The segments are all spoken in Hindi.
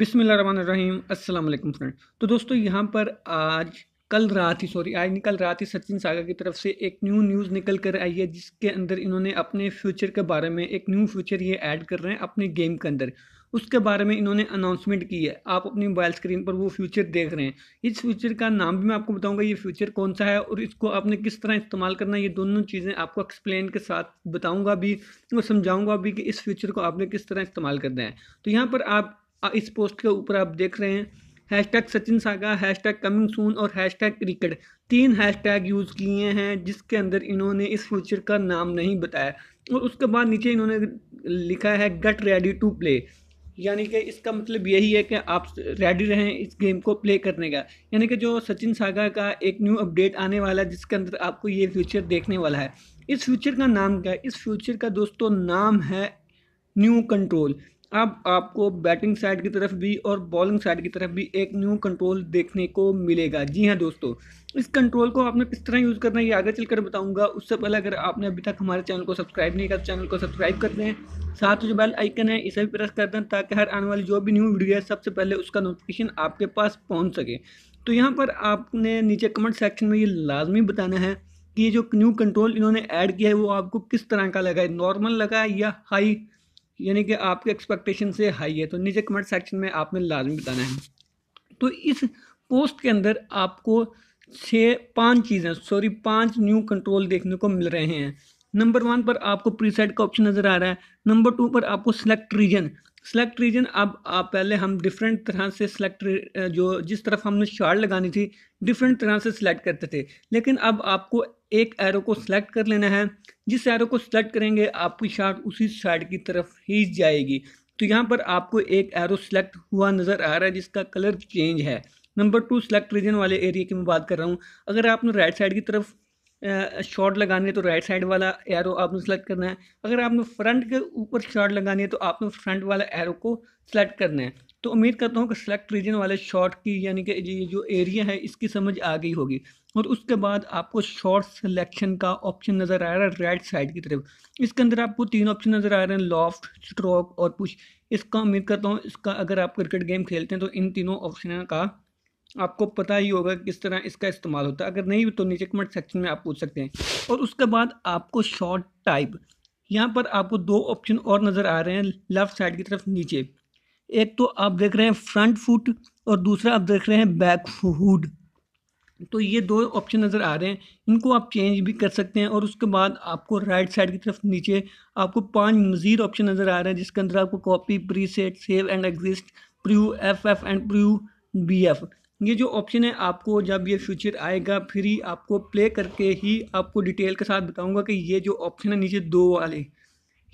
बिसमिल रहीम वालेकुम फ्रेंड तो दोस्तों यहाँ पर आज कल रात ही सॉरी आज निकल रात ही सचिन सागर की तरफ से एक न्यू न्यूज़ निकल कर आई है जिसके अंदर इन्होंने अपने फ्यूचर के बारे में एक न्यू फ्यूचर ये ऐड कर रहे हैं अपने गेम के अंदर उसके बारे में इन्होंने अनाउंसमेंट की है आप अपनी मोबाइल स्क्रीन पर वो फ्यूचर देख रहे हैं इस फ्यूचर का नाम भी मैं आपको बताऊंगा ये फ्यूचर कौन सा है और इसको आपने किस तरह इस्तेमाल करना है ये दोनों चीज़ें आपको एक्सप्लेन के साथ बताऊंगा भी और समझाऊंगा भी कि इस फ्यूचर को आपने किस तरह इस्तेमाल करना है तो यहाँ पर आप इस पोस्ट के ऊपर आप देख रहे हैं hashtag Sachin saga hashtag coming soon और हैश टैग क्रिकेट तीन हैश टैग यूज़ किए हैं जिसके अंदर इन्होंने इस फ्यूचर का नाम नहीं बताया और उसके बाद नीचे इन्होंने लिखा है गट रेडी टू प्ले यानी कि इसका मतलब यही है कि आप रेडी रहें इस गेम को प्ले करने का यानी कि जो सचिन सागा का एक न्यू अपडेट आने वाला है जिसके अंदर आपको ये फ्यूचर देखने वाला है इस फ्यूचर का नाम क्या है इस फ्यूचर का दोस्तों नाम है न्यू कंट्रोल अब आपको बैटिंग साइड की तरफ भी और बॉलिंग साइड की तरफ भी एक न्यू कंट्रोल देखने को मिलेगा जी हाँ दोस्तों इस कंट्रोल को आपने किस तरह यूज़ करना है ये आगे चलकर बताऊंगा उससे पहले अगर आपने अभी तक हमारे चैनल को सब्सक्राइब नहीं किया तो चैनल को सब्सक्राइब कर दें साथ जो बेल आइकन है इसे भी प्रेस कर दें ताकि हर आने वाली जो भी न्यू वीडियो है सबसे पहले उसका नोटिफिकेशन आपके पास पहुँच सके तो यहाँ पर आपने नीचे कमेंट सेक्शन में ये लाजमी बताना है कि ये जो न्यू कंट्रोल इन्होंने ऐड किया है वो आपको किस तरह का लगा है नॉर्मल लगा है या हाई यानी कि आपके एक्सपेक्टेशन से हाई है तो नीचे कमेंट सेक्शन में आपने लाजमी बताना है तो इस पोस्ट के अंदर आपको छः पांच चीज़ें सॉरी पांच न्यू कंट्रोल देखने को मिल रहे हैं नंबर वन पर आपको प्रीसेट का ऑप्शन नज़र आ रहा है नंबर टू पर आपको सिलेक्ट रीजन सेलेक्ट रीजन अब आप पहले हम डिफरेंट तरह से सेलेक्ट जो जिस तरफ हमने शार्ट लगानी थी डिफरेंट तरह से सिलेक्ट करते थे लेकिन अब आपको एक एरो को सिलेक्ट कर लेना है जिस एरो को सिलेक्ट करेंगे आपकी शार्ट उसी साइड की तरफ ही जाएगी तो यहाँ पर आपको एक एरो सिलेक्ट हुआ नज़र आ रहा है जिसका कलर चेंज है नंबर टू सेलेक्ट रीजन वाले एरिया की मैं बात कर रहा हूँ अगर आपने राइट साइड की तरफ शॉट लगानी है तो राइट साइड वाला एरो आपने सेलेक्ट करना है अगर आपने फ्रंट के ऊपर शॉट लगानी है तो आपने फ्रंट वाला एरो को सेलेक्ट करना है तो उम्मीद करता हूँ कि सेलेक्ट रीजन वाले शॉट की यानी कि ये जो एरिया है इसकी समझ आ गई होगी और उसके बाद आपको शॉर्ट सिलेक्शन का ऑप्शन नज़र आ रहा है राइट साइड की तरफ इसके अंदर आपको तीन ऑप्शन नज़र आ रहे हैं लॉफ्ट स्ट्रोक और पुश इसका उम्मीद करता हूँ इसका अगर आप क्रिकेट गेम खेलते हैं तो इन तीनों ऑप्शन का आपको पता ही होगा किस तरह इसका इस्तेमाल होता है अगर नहीं तो नीचे कमेंट सेक्शन में आप पूछ सकते हैं और उसके बाद आपको शॉर्ट टाइप यहाँ पर आपको दो ऑप्शन और नज़र आ रहे हैं लेफ़्ट साइड की तरफ नीचे एक तो आप देख रहे हैं फ्रंट फुट और दूसरा आप देख रहे हैं बैक फूड तो ये दो ऑप्शन नज़र आ रहे हैं इनको आप चेंज भी कर सकते हैं और उसके बाद आपको राइट साइड की तरफ नीचे आपको पांच मज़ीद ऑप्शन नज़र आ रहे हैं जिसके अंदर आपको copy preset save and exist प्रू एफ एफ एंड प्रू बी एफ ये जो ऑप्शन है आपको जब ये फ्यूचर आएगा फिर ही आपको प्ले करके ही आपको डिटेल के साथ बताऊंगा कि ये जो ऑप्शन है नीचे दो वाले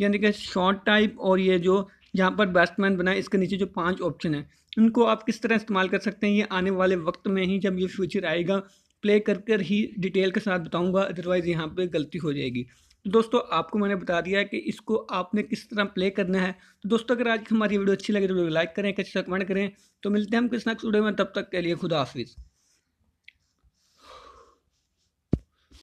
यानी कि शॉर्ट टाइप और ये जो जहाँ पर बैट्समैन बनाए इसके नीचे जो पांच ऑप्शन है उनको आप किस तरह इस्तेमाल कर सकते हैं ये आने वाले वक्त में ही जब ये फ्यूचर आएगा प्ले कर कर ही डिटेल के साथ बताऊंगा अदरवाइज़ यहाँ पे गलती हो जाएगी तो दोस्तों आपको मैंने बता दिया है कि इसको आपने किस तरह प्ले करना है तो दोस्तों अगर आज हमारी वीडियो अच्छी लगे तो वीडियो लाइक करें से कमेंट करें तो मिलते हैं हम किस नक्स वीडियो में तब तक के लिए खुदा हाफिज़